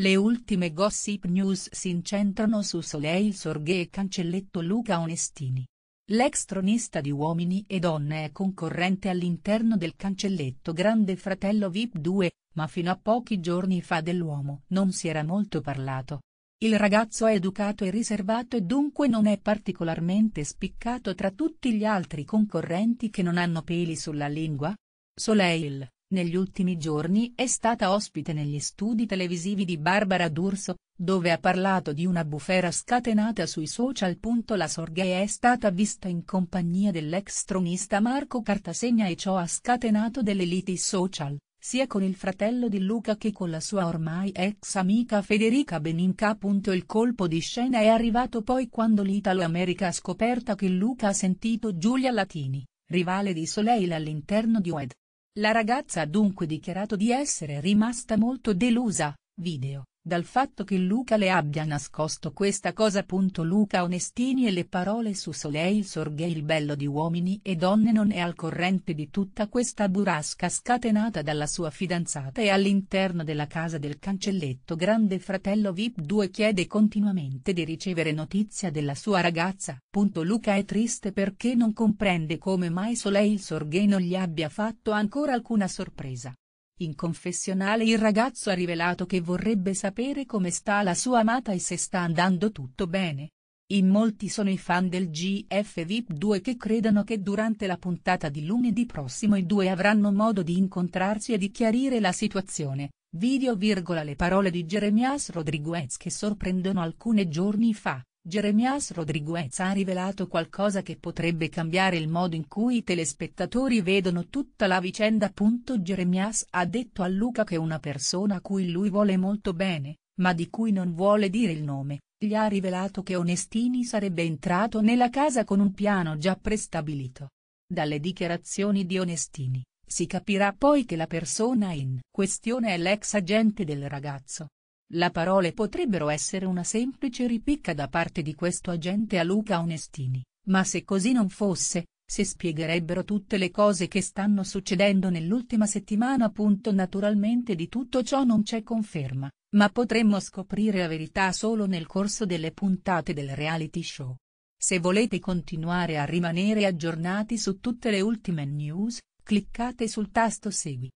Le ultime gossip news si incentrano su Soleil Sorghe e cancelletto Luca Onestini. L'ex tronista di Uomini e Donne è concorrente all'interno del cancelletto Grande Fratello VIP 2, ma fino a pochi giorni fa dell'uomo non si era molto parlato. Il ragazzo è educato e riservato e dunque non è particolarmente spiccato tra tutti gli altri concorrenti che non hanno peli sulla lingua? Soleil, negli ultimi giorni è stata ospite negli studi televisivi di Barbara D'Urso, dove ha parlato di una bufera scatenata sui social. La Sorghe è stata vista in compagnia dell'ex tronista Marco Cartasegna e ciò ha scatenato delle liti social, sia con il fratello di Luca che con la sua ormai ex amica Federica Beninca. Il colpo di scena è arrivato poi quando l'Italo-America ha scoperto che Luca ha sentito Giulia Latini, rivale di Soleil all'interno di WED la ragazza ha dunque dichiarato di essere rimasta molto delusa, video, dal fatto che Luca le abbia nascosto questa cosa. Luca Onestini e le parole su Soleil Sorghe il bello di uomini e donne non è al corrente di tutta questa burrasca scatenata dalla sua fidanzata e all'interno della casa del cancelletto grande fratello Vip 2 chiede continuamente di ricevere notizia della sua ragazza. Luca è triste perché non comprende come mai Soleil Sorghe non gli abbia fatto ancora alcuna sorpresa, in confessionale il ragazzo ha rivelato che vorrebbe sapere come sta la sua amata e se sta andando tutto bene. In molti sono i fan del GF VIP 2 che credono che durante la puntata di lunedì prossimo i due avranno modo di incontrarsi e di chiarire la situazione, video virgola le parole di Jeremias Rodriguez che sorprendono alcuni giorni fa, Jeremias Rodriguez ha rivelato qualcosa che potrebbe cambiare il modo in cui i telespettatori vedono tutta la vicenda. Jeremias ha detto a Luca che una persona a cui lui vuole molto bene, ma di cui non vuole dire il nome, gli ha rivelato che Onestini sarebbe entrato nella casa con un piano già prestabilito. Dalle dichiarazioni di Onestini, si capirà poi che la persona in questione è l'ex agente del ragazzo, la parole potrebbero essere una semplice ripicca da parte di questo agente a Luca Onestini, ma se così non fosse, si spiegherebbero tutte le cose che stanno succedendo nell'ultima settimana. Naturalmente di tutto ciò non c'è conferma, ma potremmo scoprire la verità solo nel corso delle puntate del reality show. Se volete continuare a rimanere aggiornati su tutte le ultime news, cliccate sul tasto Segui.